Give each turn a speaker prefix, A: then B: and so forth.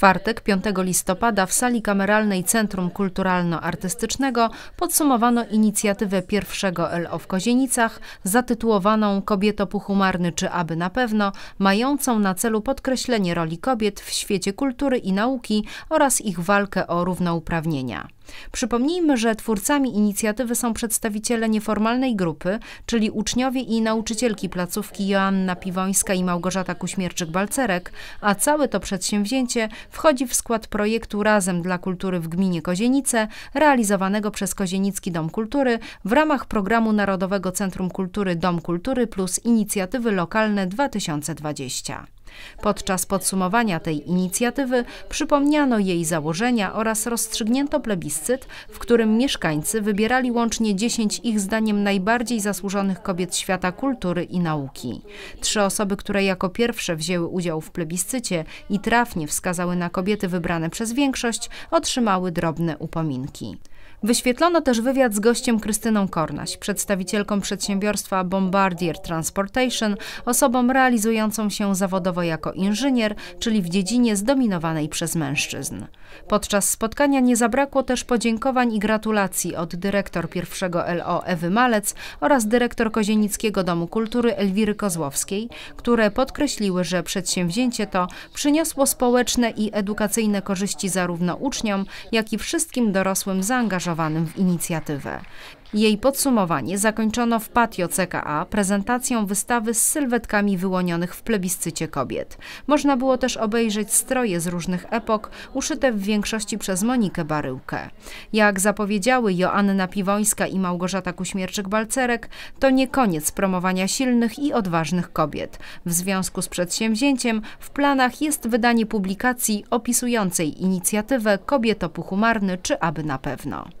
A: czwartek, 5 listopada, w sali kameralnej Centrum Kulturalno-Artystycznego podsumowano inicjatywę pierwszego LO w Kozienicach, zatytułowaną Kobieto Puchumarny czy Aby na pewno, mającą na celu podkreślenie roli kobiet w świecie kultury i nauki oraz ich walkę o równouprawnienia. Przypomnijmy, że twórcami inicjatywy są przedstawiciele nieformalnej grupy, czyli uczniowie i nauczycielki placówki Joanna Piwońska i Małgorzata Kuśmierczyk-Balcerek, a całe to przedsięwzięcie wchodzi w skład projektu Razem dla Kultury w gminie Kozienice, realizowanego przez Kozienicki Dom Kultury w ramach programu Narodowego Centrum Kultury Dom Kultury plus inicjatywy lokalne 2020. Podczas podsumowania tej inicjatywy przypomniano jej założenia oraz rozstrzygnięto plebiscyt, w którym mieszkańcy wybierali łącznie 10 ich zdaniem najbardziej zasłużonych kobiet świata kultury i nauki. Trzy osoby, które jako pierwsze wzięły udział w plebiscycie i trafnie wskazały na kobiety wybrane przez większość, otrzymały drobne upominki. Wyświetlono też wywiad z gościem Krystyną Kornaś, przedstawicielką przedsiębiorstwa Bombardier Transportation, osobą realizującą się zawodowo jako inżynier, czyli w dziedzinie zdominowanej przez mężczyzn. Podczas spotkania nie zabrakło też podziękowań i gratulacji od dyrektor pierwszego LO Ewy Malec oraz dyrektor Kozienickiego Domu Kultury Elwiry Kozłowskiej, które podkreśliły, że przedsięwzięcie to przyniosło społeczne i edukacyjne korzyści zarówno uczniom, jak i wszystkim dorosłym zaangażowanym zaangażowanym w inicjatywę. Jej podsumowanie zakończono w patio CKA prezentacją wystawy z sylwetkami wyłonionych w plebiscycie kobiet. Można było też obejrzeć stroje z różnych epok, uszyte w większości przez Monikę Baryłkę. Jak zapowiedziały Joanna Piwońska i Małgorzata Kuśmierczyk-Balcerek, to nie koniec promowania silnych i odważnych kobiet. W związku z przedsięwzięciem w planach jest wydanie publikacji opisującej inicjatywę Kobieto Puchumarny czy aby na pewno.